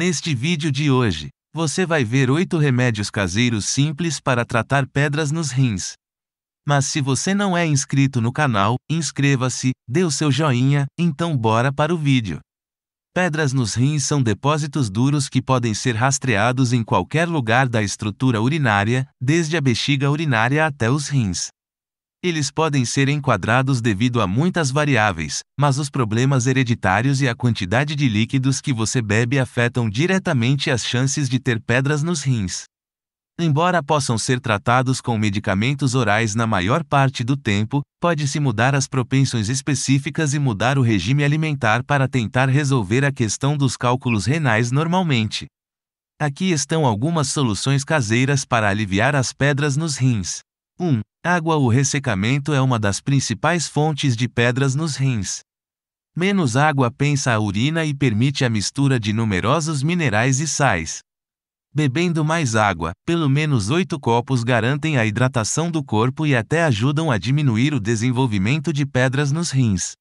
Neste vídeo de hoje, você vai ver 8 remédios caseiros simples para tratar pedras nos rins. Mas se você não é inscrito no canal, inscreva-se, dê o seu joinha, então bora para o vídeo. Pedras nos rins são depósitos duros que podem ser rastreados em qualquer lugar da estrutura urinária, desde a bexiga urinária até os rins. Eles podem ser enquadrados devido a muitas variáveis, mas os problemas hereditários e a quantidade de líquidos que você bebe afetam diretamente as chances de ter pedras nos rins. Embora possam ser tratados com medicamentos orais na maior parte do tempo, pode-se mudar as propensões específicas e mudar o regime alimentar para tentar resolver a questão dos cálculos renais normalmente. Aqui estão algumas soluções caseiras para aliviar as pedras nos rins. 1. Água O ressecamento é uma das principais fontes de pedras nos rins. Menos água pensa a urina e permite a mistura de numerosos minerais e sais. Bebendo mais água, pelo menos oito copos garantem a hidratação do corpo e até ajudam a diminuir o desenvolvimento de pedras nos rins.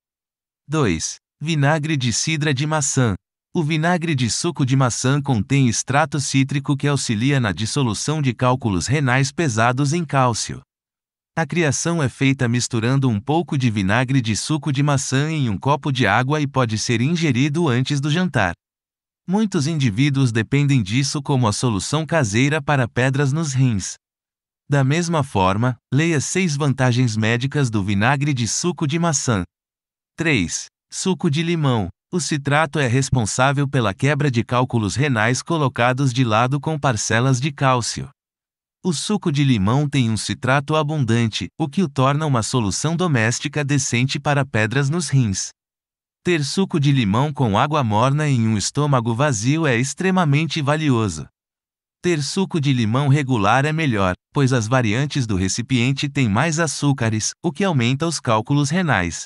2. Vinagre de cidra de maçã. O vinagre de suco de maçã contém extrato cítrico que auxilia na dissolução de cálculos renais pesados em cálcio. A criação é feita misturando um pouco de vinagre de suco de maçã em um copo de água e pode ser ingerido antes do jantar. Muitos indivíduos dependem disso como a solução caseira para pedras nos rins. Da mesma forma, leia 6 vantagens médicas do vinagre de suco de maçã. 3. Suco de limão. O citrato é responsável pela quebra de cálculos renais colocados de lado com parcelas de cálcio. O suco de limão tem um citrato abundante, o que o torna uma solução doméstica decente para pedras nos rins. Ter suco de limão com água morna em um estômago vazio é extremamente valioso. Ter suco de limão regular é melhor, pois as variantes do recipiente têm mais açúcares, o que aumenta os cálculos renais.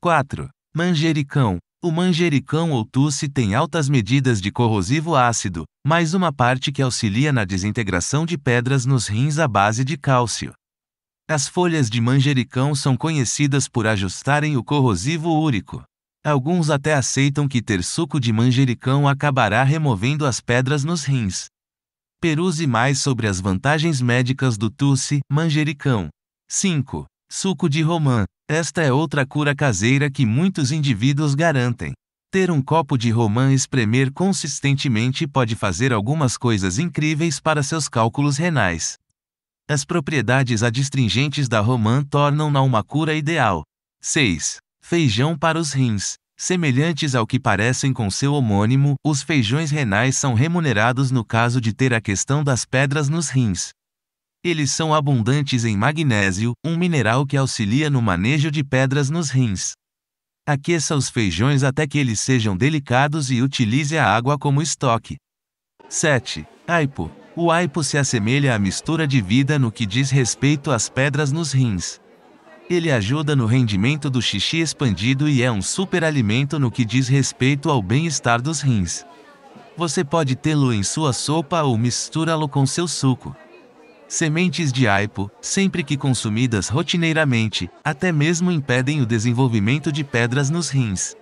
4. Manjericão. O manjericão ou tuce tem altas medidas de corrosivo ácido, mais uma parte que auxilia na desintegração de pedras nos rins à base de cálcio. As folhas de manjericão são conhecidas por ajustarem o corrosivo úrico. Alguns até aceitam que ter suco de manjericão acabará removendo as pedras nos rins. Peruse mais sobre as vantagens médicas do tuce, manjericão. 5. Suco de romã. Esta é outra cura caseira que muitos indivíduos garantem. Ter um copo de romã espremer consistentemente pode fazer algumas coisas incríveis para seus cálculos renais. As propriedades adstringentes da romã tornam-na uma cura ideal. 6. Feijão para os rins. Semelhantes ao que parecem com seu homônimo, os feijões renais são remunerados no caso de ter a questão das pedras nos rins. Eles são abundantes em magnésio, um mineral que auxilia no manejo de pedras nos rins. Aqueça os feijões até que eles sejam delicados e utilize a água como estoque. 7. Aipo. O aipo se assemelha à mistura de vida no que diz respeito às pedras nos rins. Ele ajuda no rendimento do xixi expandido e é um superalimento no que diz respeito ao bem-estar dos rins. Você pode tê-lo em sua sopa ou misturá-lo com seu suco. Sementes de aipo, sempre que consumidas rotineiramente, até mesmo impedem o desenvolvimento de pedras nos rins.